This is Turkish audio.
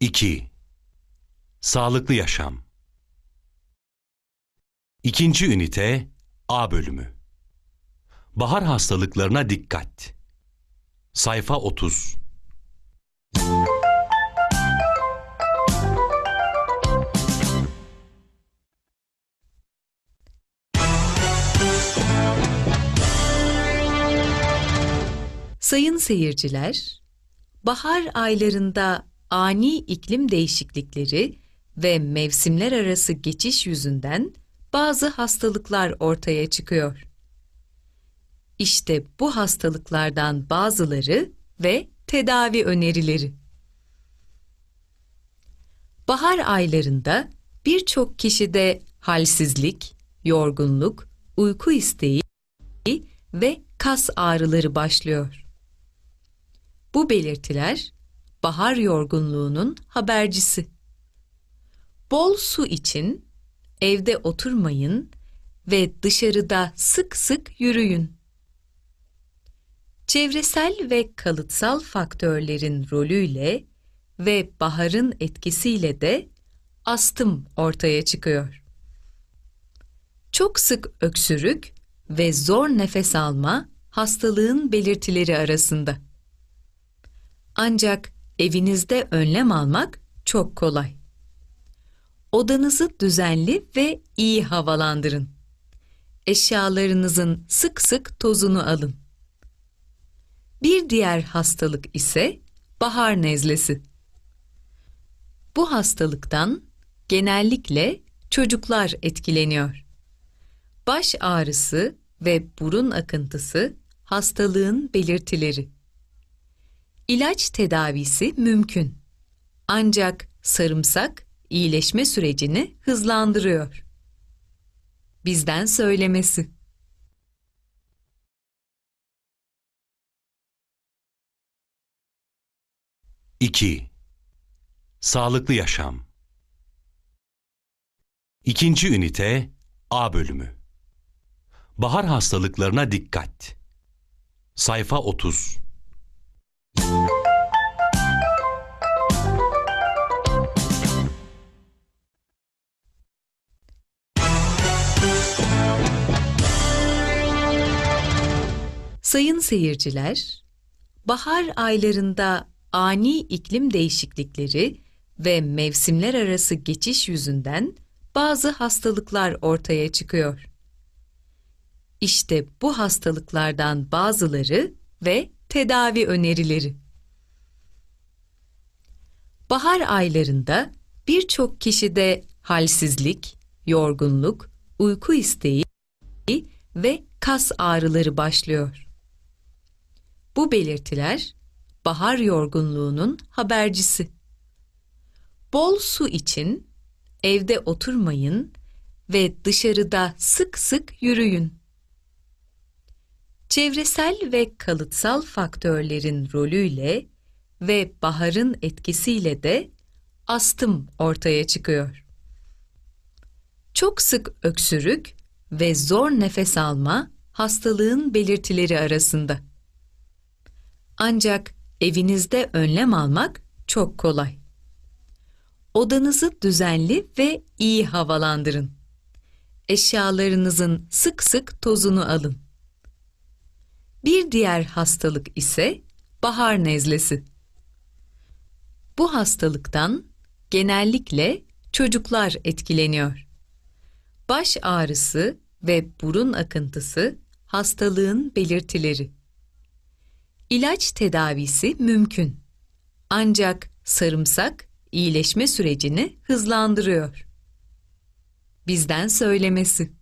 2. Sağlıklı yaşam. İkinci ünite A bölümü. Bahar hastalıklarına dikkat. Sayfa 30. Sayın seyirciler, bahar aylarında ani iklim değişiklikleri ve mevsimler arası geçiş yüzünden bazı hastalıklar ortaya çıkıyor. İşte bu hastalıklardan bazıları ve tedavi önerileri. Bahar aylarında birçok kişide halsizlik, yorgunluk, uyku isteği ve kas ağrıları başlıyor. Bu belirtiler bahar yorgunluğunun habercisi. Bol su için evde oturmayın ve dışarıda sık sık yürüyün. Çevresel ve kalıtsal faktörlerin rolüyle ve baharın etkisiyle de astım ortaya çıkıyor. Çok sık öksürük ve zor nefes alma hastalığın belirtileri arasında. Ancak Evinizde önlem almak çok kolay. Odanızı düzenli ve iyi havalandırın. Eşyalarınızın sık sık tozunu alın. Bir diğer hastalık ise bahar nezlesi. Bu hastalıktan genellikle çocuklar etkileniyor. Baş ağrısı ve burun akıntısı hastalığın belirtileri. İlaç tedavisi mümkün. Ancak sarımsak iyileşme sürecini hızlandırıyor. Bizden söylemesi. İki. Sağlıklı yaşam. İkinci ünite A bölümü. Bahar hastalıklarına dikkat. Sayfa 30. Sayın seyirciler, bahar aylarında ani iklim değişiklikleri ve mevsimler arası geçiş yüzünden bazı hastalıklar ortaya çıkıyor. İşte bu hastalıklardan bazıları ve tedavi önerileri. Bahar aylarında birçok kişide halsizlik, yorgunluk, uyku isteği ve kas ağrıları başlıyor. Bu belirtiler bahar yorgunluğunun habercisi. Bol su için evde oturmayın ve dışarıda sık sık yürüyün. Çevresel ve kalıtsal faktörlerin rolüyle ve baharın etkisiyle de astım ortaya çıkıyor. Çok sık öksürük ve zor nefes alma hastalığın belirtileri arasında. Ancak evinizde önlem almak çok kolay. Odanızı düzenli ve iyi havalandırın. Eşyalarınızın sık sık tozunu alın. Bir diğer hastalık ise bahar nezlesi. Bu hastalıktan genellikle çocuklar etkileniyor. Baş ağrısı ve burun akıntısı hastalığın belirtileri. İlaç tedavisi mümkün. Ancak sarımsak iyileşme sürecini hızlandırıyor. Bizden söylemesi